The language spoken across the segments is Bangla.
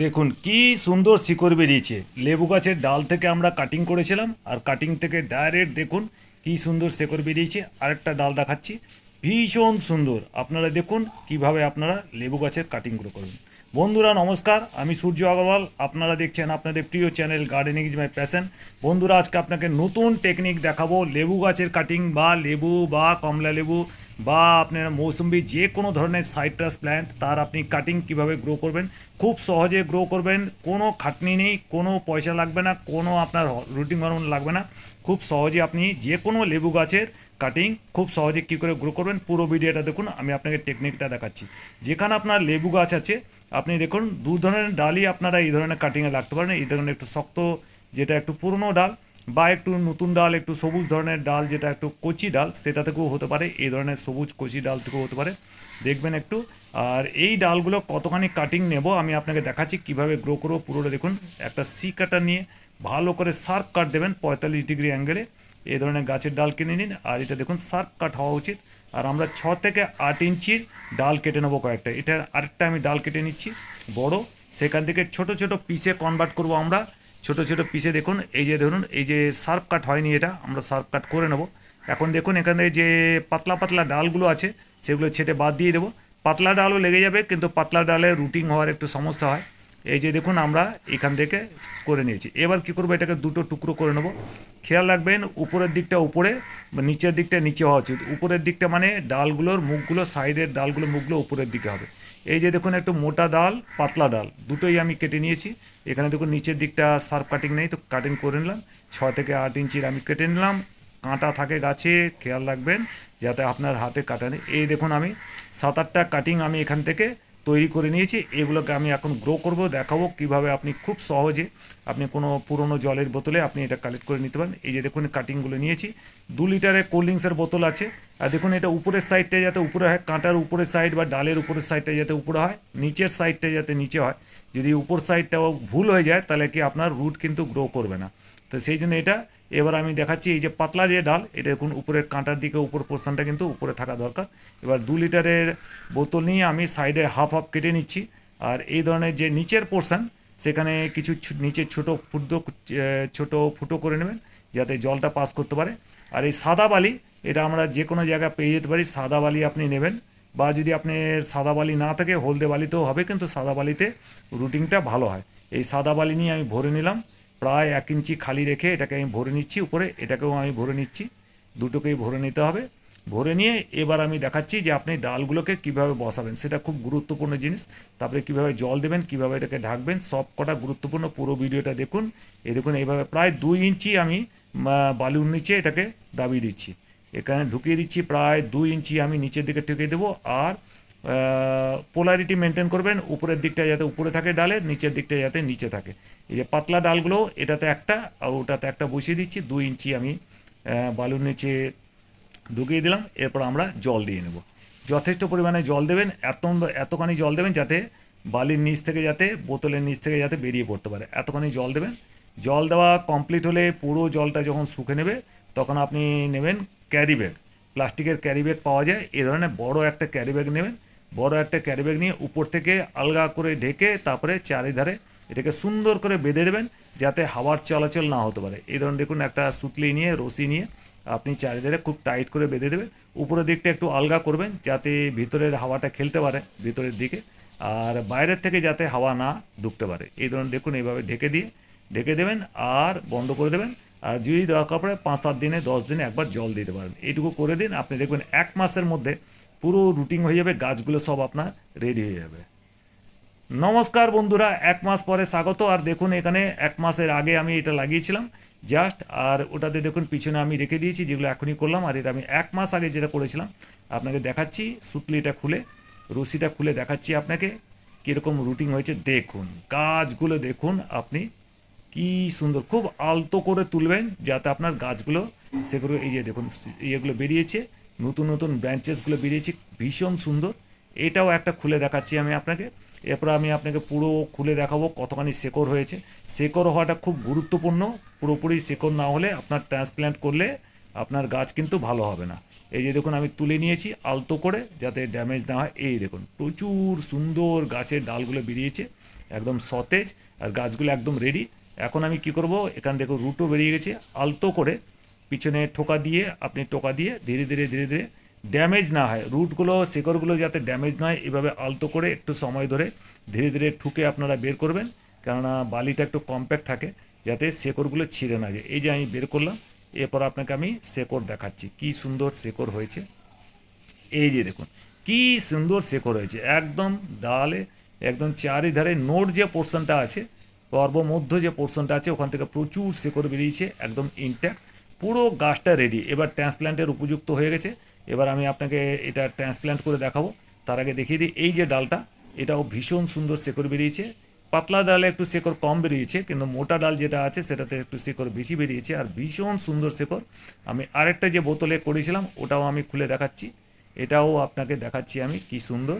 দেখুন কি সুন্দর শিকড় বেরিয়েছে লেবু গাছের ডাল থেকে আমরা কাটিং করেছিলাম আর কাটিং থেকে ডাইরেক্ট দেখুন কি সুন্দর শিকড় বেরিয়েছে আরেকটা ডাল দেখাচ্ছি ভীষণ সুন্দর আপনারা দেখুন কিভাবে আপনারা লেবু গাছের কাটিংগুলো করবেন বন্ধুরা নমস্কার আমি সূর্য আগরওয়াল আপনারা দেখছেন আপনাদের প্রিয় channel gardening is my passion বন্ধুরা আজকে আপনাকে নতুন টেকনিক দেখাবো লেবু গাছের কাটিং বা লেবু বা কমলা লেবু বা আপনার মৌসুম্বি যে কোনো ধরনের সাইট্রাস প্ল্যান্ট তার আপনি কাটিং কিভাবে গ্রো করবেন খুব সহজে গ্রো করবেন কোনো খাটনি নেই কোনো পয়সা লাগবে না কোনো আপনার রুটিং হরমোন লাগবে না খুব সহজে আপনি যে কোনো লেবু গাছের কাটিং খুব সহজে কী করে গ্রো করবেন পুরো ভিডিওটা দেখুন আমি আপনাকে টেকনিকটা দেখাচ্ছি যেখানে আপনার লেবু গাছ আছে আপনি দেখুন দু ধরনের ডালই আপনারা এই ধরনের কাটিংয়ে লাগতে পারেন এই ধরনের একটু শক্ত যেটা একটু পুরনো ডাল বা একটু নতুন ডাল একটু সবুজ ধরনের ডাল যেটা একটু কচি ডাল সেটা থেকেও হতে পারে এই ধরনের সবুজ কচি ডাল থেকেও হতে পারে দেখবেন একটু আর এই ডালগুলো কতখানি কাটিং নেব আমি আপনাকে দেখাচ্ছি কিভাবে গ্রো করবো পুরোটা দেখুন একটা সি কাটার নিয়ে ভালো করে সার্ক কাট দেবেন পঁয়তাল্লিশ ডিগ্রি অ্যাঙ্গেলে এই ধরনের গাছের ডাল কিনে নিন আর এটা দেখুন সার্ক কাট হওয়া উচিত আর আমরা ছ থেকে আট ইঞ্চির ডাল কেটে নেবো কয়েকটা এটা আরেকটা আমি ডাল কেটে নিচ্ছি বড় সেখান থেকে ছোট ছোট পিসে কনভার্ট করব আমরা ছোট ছোট পিসে দেখুন এই যে ধরুন এই যে সার্ফ কাট হয়নি এটা আমরা সার্ফ কাট করে নেব এখন দেখুন এখান থেকে যে পাতলা পাতলা ডালগুলো আছে সেগুলো ছেটে বাদ দিয়ে দেবো পাতলা ডালও লেগে যাবে কিন্তু পাতলা ডালে রুটিং হওয়ার একটু সমস্যা হয় এই যে দেখুন আমরা এখান থেকে করে নিয়েছি এবার কি করবো এটাকে দুটো টুকরো করে নেবো খেয়াল রাখবেন উপরের দিকটা উপরে বা নিচের দিকটা নিচে হওয়া উচিত উপরের দিকটা মানে ডালগুলোর মুখগুলো সাইডের ডালগুলো মুখগুলো উপরের দিকে হবে এই যে দেখুন একটু মোটা ডাল পাতলা ডাল দুটোই আমি কেটে নিয়েছি এখানে দেখুন নিচের দিকটা সার্ফ কাটিং নেই তো কাটিং করে নিলাম ছ থেকে আট ইঞ্চির আমি কেটে নিলাম কাঁটা থাকে গাছে খেয়াল রাখবেন যাতে আপনার হাতে কাটা নেই এই দেখুন আমি সাত আটটা কাটিং আমি এখান থেকে তৈরি করে নিয়েছি এগুলোকে আমি এখন গ্রো করব দেখাবো কিভাবে আপনি খুব সহজে আপনি কোনো পুরনো জলের বোতলে আপনি এটা কালেক্ট করে নিতে পারেন এই যে দেখুন কাটিংগুলো নিয়েছি দু লিটারের কোল্ড ড্রিঙ্কসের বোতল আছে আর দেখুন এটা উপরের সাইডটা যাতে উপরে হয় কাঁটার উপরের সাইড বা ডালের উপরের সাইডটা যাতে উপরে হয় নিচের সাইডটা যাতে নিচে হয় যদি উপর সাইডটাও ভুল হয়ে যায় তাহলে কি আপনার রুট কিন্তু গ্রো করবে না তো সেই জন্য এটা এবার আমি দেখাচ্ছি এই যে পাতলা যে ডাল এটা দেখুন উপরের কাঁটার দিকে উপর পোর্শনটা কিন্তু উপরে থাকা দরকার এবার দু লিটারের বোতল নিয়ে আমি সাইডে হাফ হাফ কেটে নিচ্ছি আর এই ধরনের যে নিচের পোর্শন সেখানে কিছু নিচে ছোট ফুটো ছোট ফুটো করে নেবেন যাতে জলটা পাস করতে পারে আর এই সাদা বালি এটা আমরা যে কোনো জায়গায় পেয়ে যেতে পারি সাদা বালি আপনি নেবেন বা যদি আপনি সাদা বালি না থাকে হলদে বালিতেও হবে কিন্তু সাদা বালিতে রুটিংটা ভালো হয় এই সাদা বালি নিয়ে আমি ভরে নিলাম প্রায় এক ইঞ্চি খালি রেখে এটাকে আমি ভরে নিচ্ছি উপরে এটাকেও আমি ভরে নিচ্ছি দুটোকেই ভরে নিতে হবে ভরে নিয়ে এবার আমি দেখাচ্ছি যে আপনি ডালগুলোকে কিভাবে বসাবেন সেটা খুব গুরুত্বপূর্ণ জিনিস তারপরে কিভাবে জল দেবেন কিভাবে এটাকে ঢাকবেন সব কটা গুরুত্বপূর্ণ পুরো ভিডিওটা দেখুন এই দেখুন এইভাবে প্রায় দুই ইঞ্চি আমি বালুর নিচে এটাকে দাবিয়ে দিচ্ছি এখানে ঢুকিয়ে দিচ্ছি প্রায় দুই ইঞ্চি আমি নিচের দিকে ঠেকিয়ে দেবো আর পোলারিটি মেনটেন করবেন উপরের দিকটা যাতে উপরে থাকে ডালে নিচের দিকটা যাতে নিচে থাকে এই যে পাতলা ডালগুলো এটাতে একটা আর ওটাতে একটা বসিয়ে দিচ্ছি দুই ইঞ্চি আমি বালুর নিচে ঢুকিয়ে দিলাম এরপর আমরা জল দিয়ে নেব যথেষ্ট পরিমাণে জল দেবেন এত এতখানি জল দেবেন যাতে বালির নিচ থেকে যাতে বোতলের নিচ থেকে যাতে বেরিয়ে পড়তে পারে এতখানি জল দেবেন জল দেওয়া কমপ্লিট হলে পুরো জলটা যখন শুকে নেবে তখন আপনি নেবেন ক্যারি ব্যাগ প্লাস্টিকের ক্যারি ব্যাগ পাওয়া যায় এ ধরনের বড় একটা ক্যারি ব্যাগ নেবেন বড় একটা ক্যারি ব্যাগ নিয়ে উপর থেকে আলগা করে ঢেকে তারপরে চারিধারে এটাকে সুন্দর করে বেঁধে দেবেন যাতে হাওয়ার চলাচল না হতে পারে এই ধরুন দেখুন একটা সুতলি নিয়ে রশি নিয়ে আপনি চারিধারে খুব টাইট করে বেঁধে দেবেন উপরের দিকটা একটু আলগা করবেন যাতে ভিতরের হাওয়াটা খেলতে পারে ভিতরের দিকে আর বাইরের থেকে যাতে হাওয়া না ঢুকতে পারে এই ধরুন দেখুন এইভাবে ঢেকে দিয়ে ঢেকে দেবেন আর বন্ধ করে দেবেন আর যদি দেওয়ার কাপড়ে পাঁচ সাত দিনে দশ দিনে একবার জল দিতে পারেন এইটুকু করে দিন আপনি দেখবেন এক মাসের মধ্যে পুরো রুটিন হয়ে যাবে গাছগুলো সব আপনার রেডি হয়ে যাবে নমস্কার বন্ধুরা এক মাস পরে স্বাগত আর দেখুন এখানে এক মাসের আগে আমি এটা লাগিয়েছিলাম জাস্ট আর ওটাতে দেখুন পিছনে আমি রেখে দিয়েছি যেগুলো এখনই করলাম আর এটা আমি এক মাস আগে যেটা করেছিলাম আপনাকে দেখাচ্ছি সুতলিটা খুলে রশিটা খুলে দেখাচ্ছি আপনাকে কীরকম রুটিন হয়েছে দেখুন গাছগুলো দেখুন আপনি কি সুন্দর খুব আলতো করে তুলবেন যাতে আপনার গাছগুলো সেগুলো এই যে দেখুন ইয়েগুলো বেরিয়েছে নতুন নতুন ব্রাঞ্চেসগুলো বেরিয়েছে ভীষণ সুন্দর এটাও একটা খুলে দেখাচ্ছি আমি আপনাকে এরপর আমি আপনাকে পুরো খুলে দেখাবো কতখানি শেকড় হয়েছে শেকড় হওয়াটা খুব গুরুত্বপূর্ণ পুরোপুরি শেকড় না হলে আপনার ট্রান্সপ্ল্যান্ট করলে আপনার গাছ কিন্তু ভালো হবে না এই যে দেখুন আমি তুলে নিয়েছি আলতো করে যাতে ড্যামেজ না হয় এই দেখুন প্রচুর সুন্দর গাছের ডালগুলো বেরিয়েছে একদম সতেজ আর গাছগুলো একদম রেডি এখন আমি কি করব এখান থেকে রুটও বেরিয়ে গেছে আলতো করে পিছনে ঠোকা দিয়ে আপনি টোকা দিয়ে ধীরে ধীরে ধীরে ধীরে ড্যামেজ না হয় রুটগুলো শেকড়গুলো যাতে ড্যামেজ না হয় এভাবে আলতো করে একটু সময় ধরে ধীরে ধীরে ঠুকে আপনারা বের করবেন কেননা বালিটা একটু কম্প্যাক্ট থাকে যাতে শেকড়গুলো ছিঁড়ে না যায় এই যে আমি বের করলাম এরপর আপনাকে আমি শেকড় দেখাচ্ছি কি সুন্দর শেকড় হয়েছে এই যে দেখুন কি সুন্দর শেকড় হয়েছে একদম ডালে একদম চারিধারে নোট যে পোর্শনটা আছে মধ্য যে পোর্শনটা আছে ওখান থেকে প্রচুর শেকড় বেরিয়েছে একদম ইনট্যাক্ট পুরো গাছটা রেডি এবার ট্রান্সপ্ল্যান্টের উপযুক্ত হয়ে গেছে এবার আমি আপনাকে এটা ট্রান্সপ্ল্যান্ট করে দেখাবো তার আগে দেখিয়ে দিই এই যে ডালটা এটাও ভীষণ সুন্দর শেকড় বেরিয়েছে পাতলা ডালে একটু শেকড় কম বেরিয়েছে কিন্তু মোটা ডাল যেটা আছে সেটাতে একটু শেকড় বেশি বেরিয়েছে আর ভীষণ সুন্দর শেকড় আমি আরেকটা যে বোতলে করেছিলাম ওটাও আমি খুলে দেখাচ্ছি এটাও আপনাকে দেখাচ্ছি আমি কি সুন্দর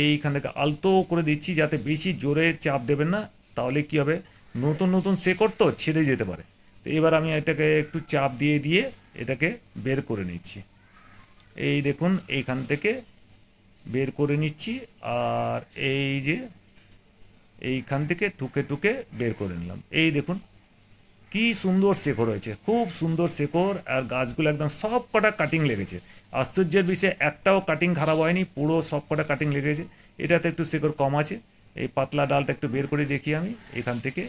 এইখান থেকে আলতো করে দিচ্ছি যাতে বেশি জোরে চাপ দেবেন না তাহলে কি হবে নতুন নতুন শেকড় তো ছেড়ে যেতে পারে তো এবার আমি এটাকে একটু চাপ দিয়ে দিয়ে এটাকে বের করে নিচ্ছি এই দেখুন এইখান থেকে বের করে নিচ্ছি আর এই যে এইখান থেকে ঠুকে ঠুকে বের করে নিলাম এই দেখুন কি সুন্দর শেকড় হয়েছে খুব সুন্দর শেকড় আর গাছগুলো একদম সব কটা কাটিং লেগেছে আশ্চর্যের বিষয়ে একটাও কাটিং খারাপ হয়নি পুরো সব কটা কাটিং লেগেছে এটাতে একটু শেকড় কম আছে এই পাতলা ডালটা একটু বের করে দেখি আমি এখান থেকে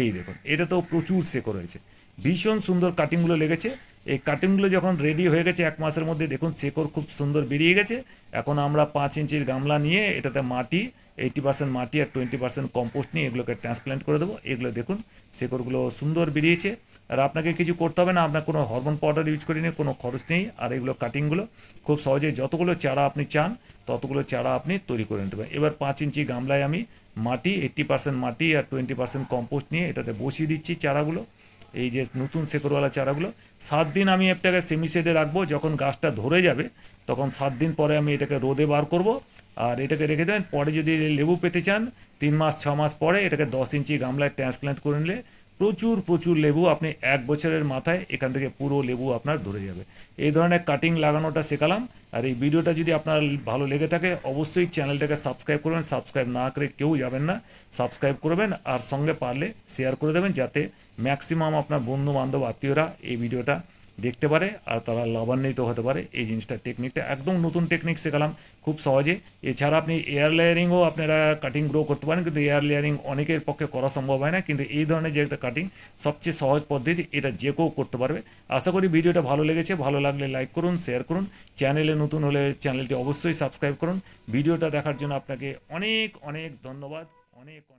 এই দেখুন এটা তো প্রচুর সেকো রয়েছে ভীষণ সুন্দর কাটিংগুলো লেগেছে এই কাটিংগুলো যখন রেডি হয়ে গেছে এক মাসের মধ্যে দেখুন শেকড় খুব সুন্দর বেরিয়ে গেছে এখন আমরা পাঁচ ইঞ্চির গামলা নিয়ে এটাতে মাটি এইটি পার্সেন্ট মাটি আর টোয়েন্টি পার্সেন্ট কম্পোস্ট নিয়ে এগুলোকে ট্রান্সপ্ল্যান্ট করে দেবো এগুলো দেখুন শেকড়গুলো সুন্দর বেরিয়েছে আর আপনাকে কিছু করতে হবে না আপনার কোনো হরমোন পাউডার ইউজ করিনি কোনো খরচ নেই আর এগুলো কাটিংগুলো খুব সহজে যতগুলো চারা আপনি চান ততগুলো চারা আপনি তৈরি করে নিতে পারেন এবার পাঁচ ইঞ্চি গামলায় আমি মাটি এইট্টি পার্সেন্ট মাটি আর টোয়েন্টি পার্সেন্ট কম্পোস্ট নিয়ে এটাতে বসিয়ে দিচ্ছি চারাগুলো এই যে নতুন শেকড়ওয়ালা চারাগুলো সাত দিন আমি একটাকে সেমি সেডে রাখবো যখন গাছটা ধরে যাবে তখন সাত দিন পরে আমি এটাকে রোদে বার করব আর এটাকে রেখে দেবেন পরে যদি লেবু পেতে চান তিন মাস ছ মাস পরে এটাকে দশ ইঞ্চি গামলায় ট্রান্সপ্ল্যান্ট করে নিলে প্রচুর প্রচুর লেবু আপনি এক বছরের মাথায় এখান থেকে পুরো লেবু আপনার ধরে যাবে এই ধরনের কাটিং লাগানোটা শেখালাম আর এই ভিডিওটা যদি আপনার ভালো লেগে থাকে অবশ্যই চ্যানেলটাকে সাবস্ক্রাইব করবেন সাবস্ক্রাইব না করে কেউ যাবেন না সাবস্ক্রাইব করবেন আর সঙ্গে পারলে শেয়ার করে দেবেন যাতে ম্যাক্সিমাম আপনার বন্ধু বান্ধব আত্মীয়রা এই ভিডিওটা দেখতে পারে আর তারা লাভান্বিত হতে পারে এই জিনিসটা টেকনিকটা একদম নতুন টেকনিক শেখালাম খুব সহজে এছাড়া আপনি এয়ার লেয়ারিংও আপনারা কাটিং গ্রো করতে পারেন কিন্তু এয়ার লেয়ারিং অনেকের পক্ষে করা সম্ভব হয় না কিন্তু এই ধরনের যে একটা কাটিং সবচেয়ে সহজ পদ্ধতি এটা যে কেউ করতে পারবে আশা করি ভিডিওটা ভালো লেগেছে ভালো লাগলে লাইক করুন শেয়ার করুন চ্যানেলে নতুন হলে চ্যানেলটি অবশ্যই সাবস্ক্রাইব করুন ভিডিওটা দেখার জন্য আপনাকে অনেক অনেক ধন্যবাদ অনেক